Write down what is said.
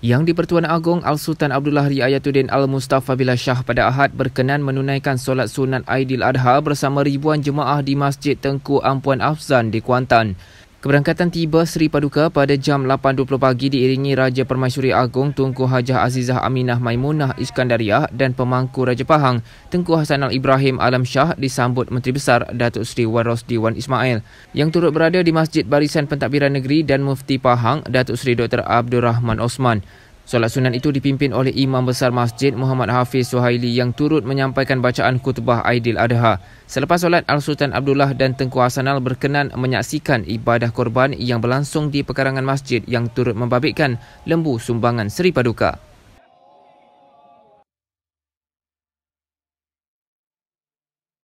Yang di-Pertuan Agong Al-Sultan Abdullah Riayatuddin Al-Mustafa Bila Shah pada Ahad berkenan menunaikan solat sunat Aidil Adha bersama ribuan jemaah di Masjid Tengku Ampuan Afzan di Kuantan. Keberangkatan tiba Seri Paduka pada jam 8.20 pagi diiringi Raja Permaisuri Agong Tunku Hajah Azizah Aminah Maimunah Iskandariah dan Pemangku Raja Pahang Tengku Al Ibrahim Alam Shah disambut Menteri Besar Datuk Seri Wan Rosdi Wan Ismail yang turut berada di Masjid Barisan Pentadbiran Negeri dan Mufti Pahang Datuk Seri Dr. Abdul Rahman Osman. Solat sunat itu dipimpin oleh Imam Besar Masjid Muhammad Hafiz Suhaili yang turut menyampaikan bacaan kutbah Aidil Adha. Selepas solat, Al-Sultan Abdullah dan Tengku Hassanal berkenan menyaksikan ibadah korban yang berlangsung di pekarangan masjid yang turut membabitkan lembu sumbangan Seri Paduka.